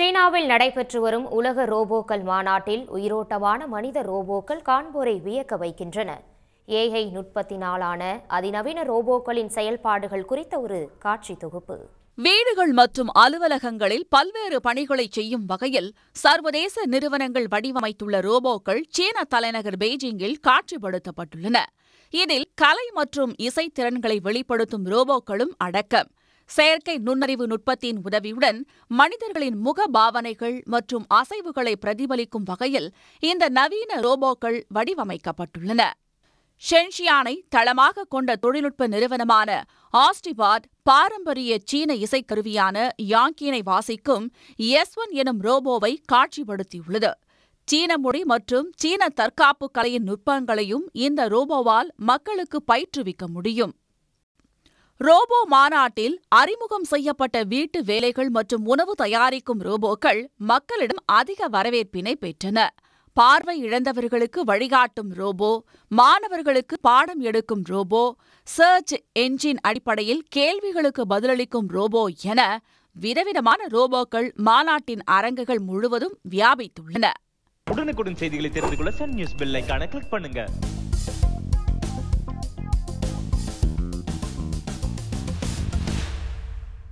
சீனாவில் நடைபெற்று வரும் உலக ரோபோக்கள் மாநாட்டில் உயிரோட்டமான மனித ரோபோக்கள் காண்போரை வியக்க வைக்கின்றன ஏஐ நுட்பத்தினாலான அதிநவீன ரோபோக்களின் செயல்பாடுகள் குறித்த ஒரு காட்சி தொகுப்பு வீடுகள் மற்றும் அலுவலகங்களில் பல்வேறு பணிகளை செய்யும் வகையில் சர்வதேச நிறுவனங்கள் வடிவமைத்துள்ள ரோபோக்கள் சீன தலைநகர் பெய்ஜிங்கில் காட்சிப்படுத்தப்பட்டுள்ளன இதில் கலை மற்றும் இசைத்திறன்களை வெளிப்படுத்தும் ரோபோக்களும் அடக்கம் செயற்கை நுண்ணறிவு நுட்பத்தின் உதவியுடன் மனிதர்களின் முக பாவனைகள் மற்றும் அசைவுகளை பிரதிபலிக்கும் வகையில் இந்த நவீன ரோபோக்கள் வடிவமைக்கப்பட்டுள்ளன ஷென்ஷியானை தளமாக கொண்ட தொழில்நுட்ப நிறுவனமான ஆஸ்டிபாட் பாரம்பரிய சீன இசைக்கருவியான யாங்கினை வாசிக்கும் எஸ் ஒன் எனும் ரோபோவை காட்சிப்படுத்தியுள்ளது சீன மொழி மற்றும் சீன தற்காப்பு கலையின் நுட்பங்களையும் இந்த ரோபோவால் மக்களுக்கு பயிற்றுவிக்க முடியும் ரோபோ மாநாட்டில் அறிமுகம் செய்யப்பட்ட வீட்டு வேலைகள் மற்றும் உணவு தயாரிக்கும் ரோபோக்கள் மக்களிடம் அதிக வரவேற்பினை பெற்றன பார்வை இழந்தவர்களுக்கு வழிகாட்டும் ரோபோ மாணவர்களுக்கு பாடம் எடுக்கும் ரோபோ சர்ச் என்ஜின் அடிப்படையில் கேள்விகளுக்கு பதிலளிக்கும் ரோபோ என விதவிதமான ரோபோக்கள் மாநாட்டின் அரங்குகள் முழுவதும் வியாபித்துள்ளன உடனுக்குடன் செய்திகளை தெரிந்து கொள்ள சன் நியூஸ் கிளிக் பண்ணுங்க